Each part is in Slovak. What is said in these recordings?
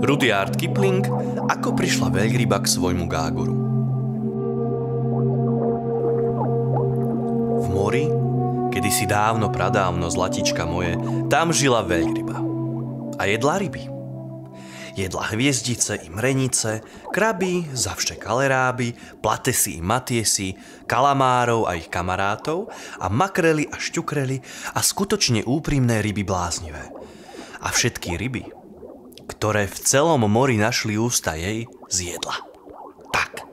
Rudyard Kipling, ako prišla veľryba k svojmu gágoru. V mori, kedy si dávno pradávno zlatička moje, tam žila veľryba a jedla ryby jedla hviezdice i mrenice, kraby, zavše kaleráby, platesy i matiesy, kalamárov a ich kamarátov a makrely a šťukrely a skutočne úprimné ryby bláznivé. A všetky ryby, ktoré v celom mori našli ústa jej, zjedla. Tak.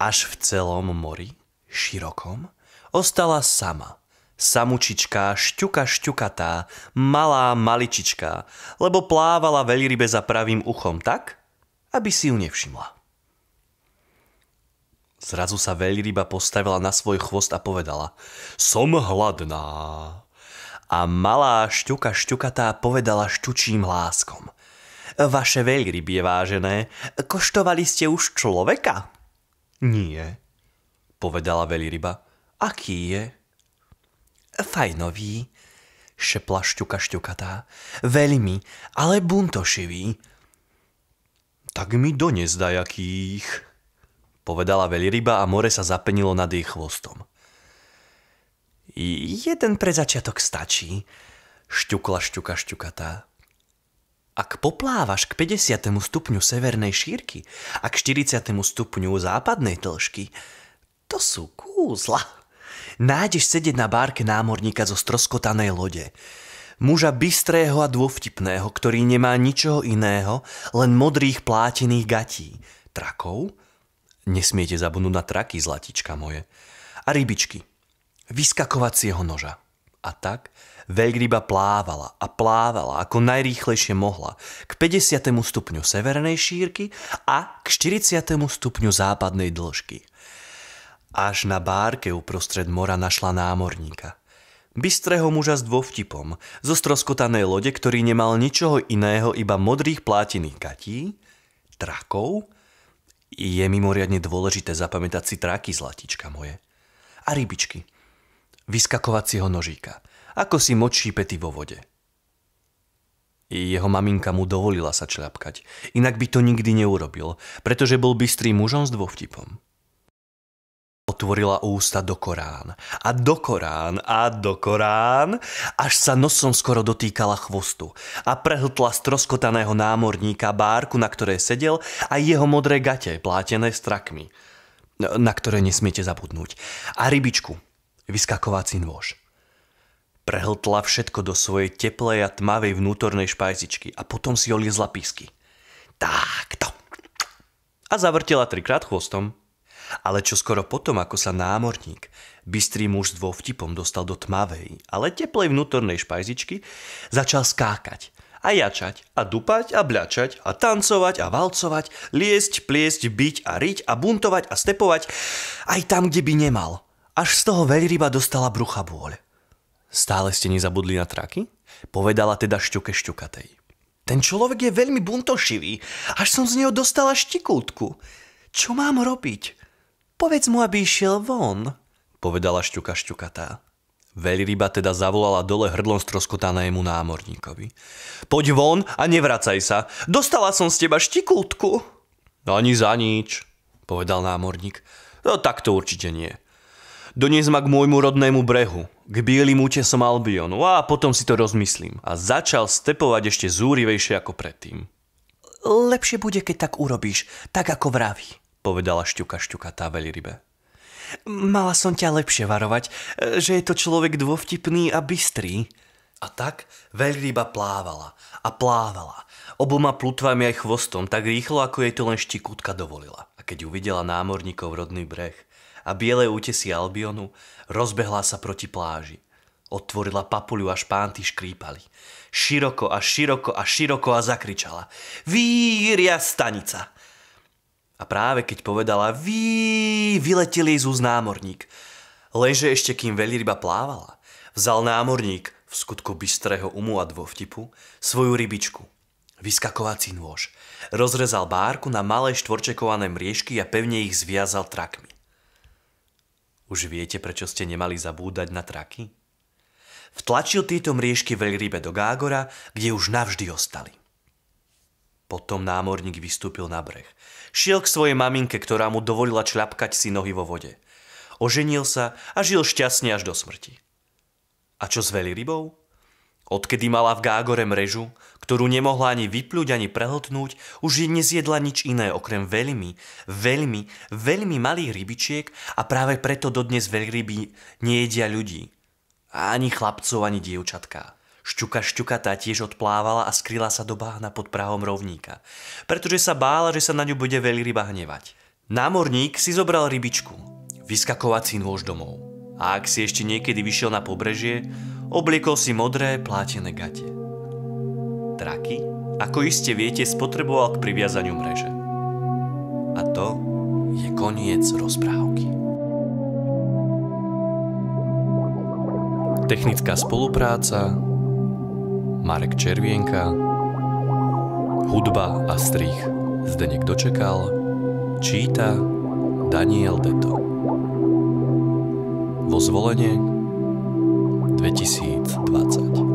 Až v celom mori, širokom, ostala sama – Samučička, šťuka šťukatá, malá maličička, lebo plávala veľrybe za pravým uchom tak, aby si ju nevšimla. Zrazu sa veľryba postavila na svoj chvost a povedala Som hladná. A malá šťuka šťukatá povedala šťučím láskom Vaše veľrybie vážené, koštovali ste už človeka? Nie, povedala veľryba. Aký je? fajnový, šepla šťuka šťukatá, veľmi, ale buntošivý. Tak mi dones dajakých, povedala veľryba a more sa zapenilo nad jej chvostom. Jeden pre začiatok stačí, šťukla šťuka šťukatá. Ak poplávaš k 50. stupňu severnej šírky a k 40. stupňu západnej dĺžky, to sú kúzla nájdeš sedieť na bárke námorníka zo stroskotanej lode. Muža bystrého a dôvtipného, ktorý nemá ničoho iného, len modrých plátených gatí. Trakov? Nesmiete zabudnúť na traky, zlatička moje. A rybičky. Vyskakovacieho noža. A tak veľryba plávala a plávala, ako najrýchlejšie mohla, k 50. stupňu severnej šírky a k 40. stupňu západnej dĺžky – až na bárke uprostred mora našla námorníka. Bystrého muža s dôvtipom, zo stroskotanej lode, ktorý nemal ničoho iného, iba modrých plátiných katí, trakov. Je mimoriadne dôležité zapamätať si traky, zlatička moje. A rybičky. Vyskakovacieho nožíka. Ako si močí pety vo vode. Jeho maminka mu dovolila sa čľapkať. Inak by to nikdy neurobil, pretože bol bystrý mužom s dôvtipom otvorila ústa do Korán. A do Korán, a do Korán, až sa nosom skoro dotýkala chvostu. A prehltla stroskotaného námorníka bárku, na ktorej sedel, a jeho modré gate, plátené strakmi, na ktoré nesmiete zabudnúť. A rybičku, vyskakovací nôž. Prehltla všetko do svojej teplej a tmavej vnútornej špajzičky a potom si oliezla písky. Takto. A zavrtela trikrát chvostom. Ale čo skoro potom, ako sa námorník, bystrý muž s dvovtipom dostal do tmavej, ale teplej vnútornej špajzičky, začal skákať a jačať a dupať a bľačať a tancovať a valcovať, liesť, pliesť, byť a riť a buntovať a stepovať aj tam, kde by nemal. Až z toho veľryba dostala brucha bôľ. Stále ste nezabudli na traky? Povedala teda šťuke šťukatej. Ten človek je veľmi buntošivý, až som z neho dostala štikultku. Čo mám robiť? Povedz mu, aby išiel von, povedala šťuka šťukatá. Veľryba teda zavolala dole hrdlom stroskotanému námorníkovi. Poď von a nevracaj sa. Dostala som z teba štikultku. No ani za nič, povedal námorník. No tak to určite nie. Donies ma k môjmu rodnému brehu, k bielým útesom Albionu a potom si to rozmyslím. A začal stepovať ešte zúrivejšie ako predtým. Lepšie bude, keď tak urobíš, tak ako vraví, povedala šťuka šťuka tá veľrybe. Mala som ťa lepšie varovať, že je to človek dôvtipný a bystrý. A tak veľryba plávala a plávala, oboma plutvami aj chvostom, tak rýchlo, ako jej to len štikútka dovolila. A keď uvidela námorníkov rodný breh a biele útesy Albionu, rozbehla sa proti pláži. Otvorila papuľu a špánty škrípali. Široko a široko a široko a zakričala. Víria stanica! A práve keď povedala vy, vyletel jej z námorník. Leže ešte kým veľryba plávala, vzal námorník v skutku bystrého umu a dôvtipu svoju rybičku. Vyskakovací nôž. Rozrezal bárku na malé štvorčekované mriežky a pevne ich zviazal trakmi. Už viete, prečo ste nemali zabúdať na traky? Vtlačil tieto mriežky veľrybe do gágora, kde už navždy ostali. Potom námorník vystúpil na breh. Šiel k svojej maminke, ktorá mu dovolila čľapkať si nohy vo vode. Oženil sa a žil šťastne až do smrti. A čo s rybou? Odkedy mala v Gágore mrežu, ktorú nemohla ani vypľuť, ani prehltnúť, už je nezjedla nič iné okrem veľmi, veľmi, veľmi malých rybičiek a práve preto dodnes veľryby nejedia ľudí. Ani chlapcov, ani dievčatká. Šťuka tá tiež odplávala a skryla sa do bahna pod prahom rovníka, pretože sa bála, že sa na ňu bude veľryba hnevať. Námorník si zobral rybičku, vyskakovací nôž domov. A ak si ešte niekedy vyšiel na pobrežie, obliekol si modré plátené gate. Traky, ako iste viete, spotreboval k priviazaniu mreže. A to je koniec rozprávky. Technická spolupráca Marek Červienka, hudba a strich Zdenek Dočekal, číta Daniel Deto. Vo zvolenie 2020